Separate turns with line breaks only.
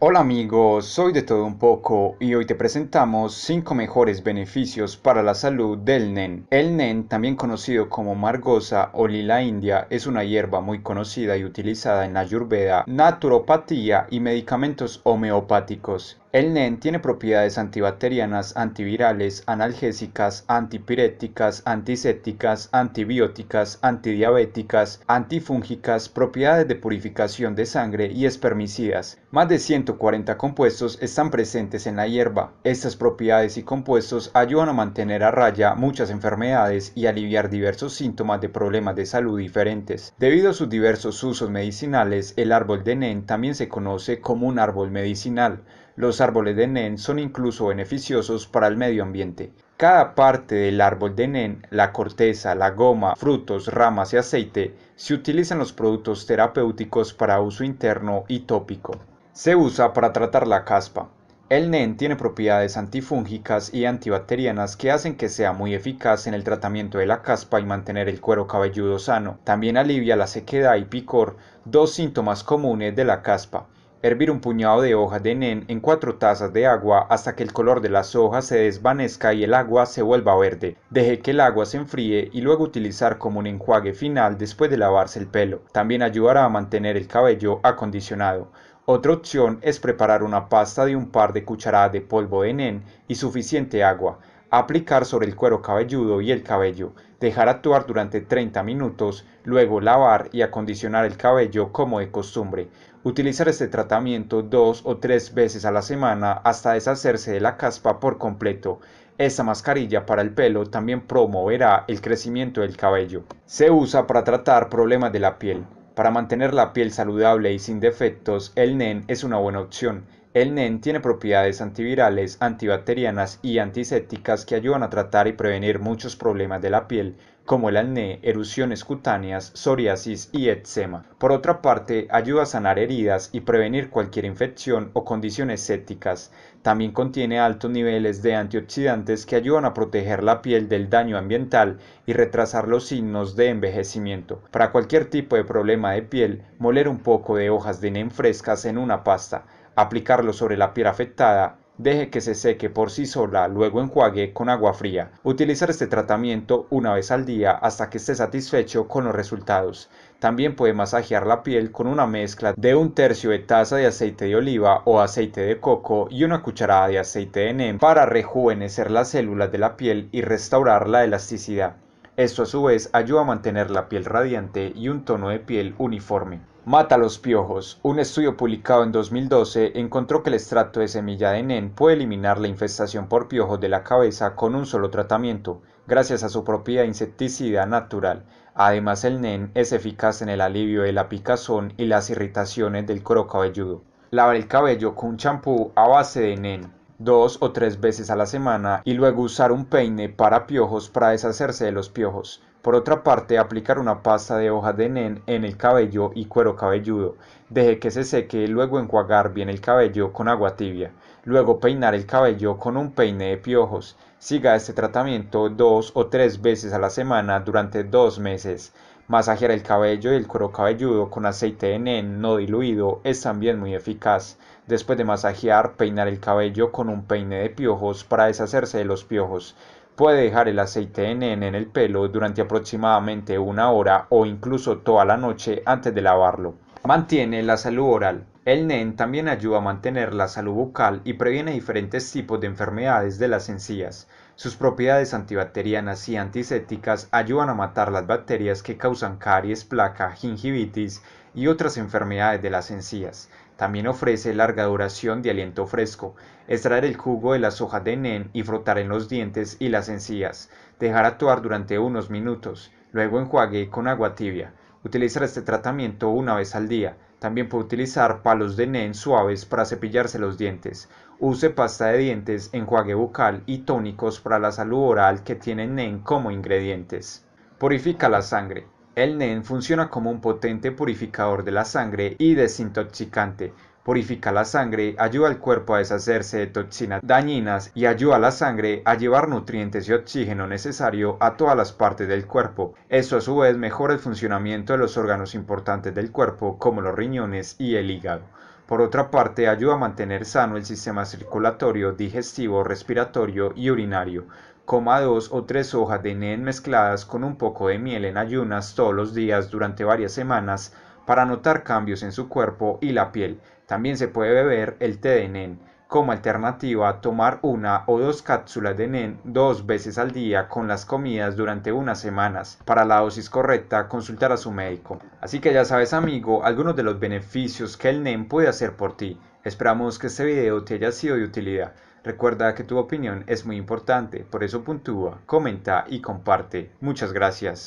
Hola amigos, soy de todo un poco y hoy te presentamos 5 mejores beneficios para la salud del NEN. El NEN, también conocido como margosa o lila india, es una hierba muy conocida y utilizada en la ayurveda, naturopatía y medicamentos homeopáticos. El NEN e tiene propiedades antibacterianas, antivirales, analgésicas, antipiréticas, antisépticas, antibióticas, antidiabéticas, antifúngicas, propiedades de purificación de sangre y espermicidas. Más de 140 compuestos están presentes en la hierba. Estas propiedades y compuestos ayudan a mantener a raya muchas enfermedades y aliviar diversos síntomas de problemas de salud diferentes. Debido a sus diversos usos medicinales, el árbol de NEN e también se conoce como un árbol medicinal los árboles de nen son incluso beneficiosos para el medio ambiente. Cada parte del árbol de nen, la corteza, la goma, frutos, ramas y aceite, se utilizan los productos terapéuticos para uso interno y tópico. Se usa para tratar la caspa. El NEN tiene propiedades antifúngicas y antibacterianas que hacen que sea muy eficaz en el tratamiento de la caspa y mantener el cuero cabelludo sano. También alivia la sequedad y picor, dos síntomas comunes de la caspa. Hervir un puñado de hojas de nen en cuatro tazas de agua hasta que el color de las hojas se desvanezca y el agua se vuelva verde. Deje que el agua se enfríe y luego utilizar como un enjuague final después de lavarse el pelo. También ayudará a mantener el cabello acondicionado. Otra opción es preparar una pasta de un par de cucharadas de polvo de nen y suficiente agua aplicar sobre el cuero cabelludo y el cabello, dejar actuar durante 30 minutos, luego lavar y acondicionar el cabello como de costumbre. Utilizar este tratamiento dos o tres veces a la semana hasta deshacerse de la caspa por completo. Esta mascarilla para el pelo también promoverá el crecimiento del cabello. Se usa para tratar problemas de la piel. Para mantener la piel saludable y sin defectos, el NEN es una buena opción. El NEN tiene propiedades antivirales, antibacterianas y antisépticas que ayudan a tratar y prevenir muchos problemas de la piel, como el acné, erupciones cutáneas, psoriasis y eczema. Por otra parte, ayuda a sanar heridas y prevenir cualquier infección o condiciones sépticas. También contiene altos niveles de antioxidantes que ayudan a proteger la piel del daño ambiental y retrasar los signos de envejecimiento. Para cualquier tipo de problema de piel, moler un poco de hojas de nen frescas en una pasta aplicarlo sobre la piel afectada Deje que se seque por sí sola, luego enjuague con agua fría. Utilizar este tratamiento una vez al día hasta que esté satisfecho con los resultados. También puede masajear la piel con una mezcla de un tercio de taza de aceite de oliva o aceite de coco y una cucharada de aceite de para rejuvenecer las células de la piel y restaurar la elasticidad. Esto a su vez ayuda a mantener la piel radiante y un tono de piel uniforme. Mata los piojos. Un estudio publicado en 2012 encontró que el extracto de semilla de NEN puede eliminar la infestación por piojos de la cabeza con un solo tratamiento, gracias a su propia insecticida natural. Además, el NEN es eficaz en el alivio de la picazón y las irritaciones del cuero cabelludo. Lava el cabello con un champú a base de NEN dos o tres veces a la semana y luego usar un peine para piojos para deshacerse de los piojos. Por otra parte, aplicar una pasta de hoja de nen en el cabello y cuero cabelludo. Deje que se seque, luego enjuagar bien el cabello con agua tibia. Luego peinar el cabello con un peine de piojos. Siga este tratamiento dos o tres veces a la semana durante dos meses. Masajear el cabello y el cuero cabelludo con aceite de nen no diluido es también muy eficaz. Después de masajear, peinar el cabello con un peine de piojos para deshacerse de los piojos. Puede dejar el aceite de en el pelo durante aproximadamente una hora o incluso toda la noche antes de lavarlo. Mantiene la salud oral. El NEN e también ayuda a mantener la salud bucal y previene diferentes tipos de enfermedades de las encías. Sus propiedades antibacterianas y antisépticas ayudan a matar las bacterias que causan caries, placa, gingivitis y otras enfermedades de las encías. También ofrece larga duración de aliento fresco, extraer el jugo de las hojas de NEN e y frotar en los dientes y las encías, dejar actuar durante unos minutos, luego enjuague con agua tibia. Utilizar este tratamiento una vez al día. También puede utilizar palos de nen e suaves para cepillarse los dientes. Use pasta de dientes, enjuague bucal y tónicos para la salud oral que tienen nen como ingredientes. Purifica la sangre. El NEN e funciona como un potente purificador de la sangre y desintoxicante purifica la sangre, ayuda al cuerpo a deshacerse de toxinas dañinas y ayuda a la sangre a llevar nutrientes y oxígeno necesario a todas las partes del cuerpo. Esto a su vez mejora el funcionamiento de los órganos importantes del cuerpo como los riñones y el hígado. Por otra parte, ayuda a mantener sano el sistema circulatorio, digestivo, respiratorio y urinario. Coma dos o tres hojas de NEN mezcladas con un poco de miel en ayunas todos los días durante varias semanas para notar cambios en su cuerpo y la piel. También se puede beber el té de nen. Como alternativa, tomar una o dos cápsulas de NEN dos veces al día con las comidas durante unas semanas. Para la dosis correcta, consultar a su médico. Así que ya sabes, amigo, algunos de los beneficios que el NEN puede hacer por ti. Esperamos que este video te haya sido de utilidad. Recuerda que tu opinión es muy importante, por eso puntúa, comenta y comparte. Muchas gracias.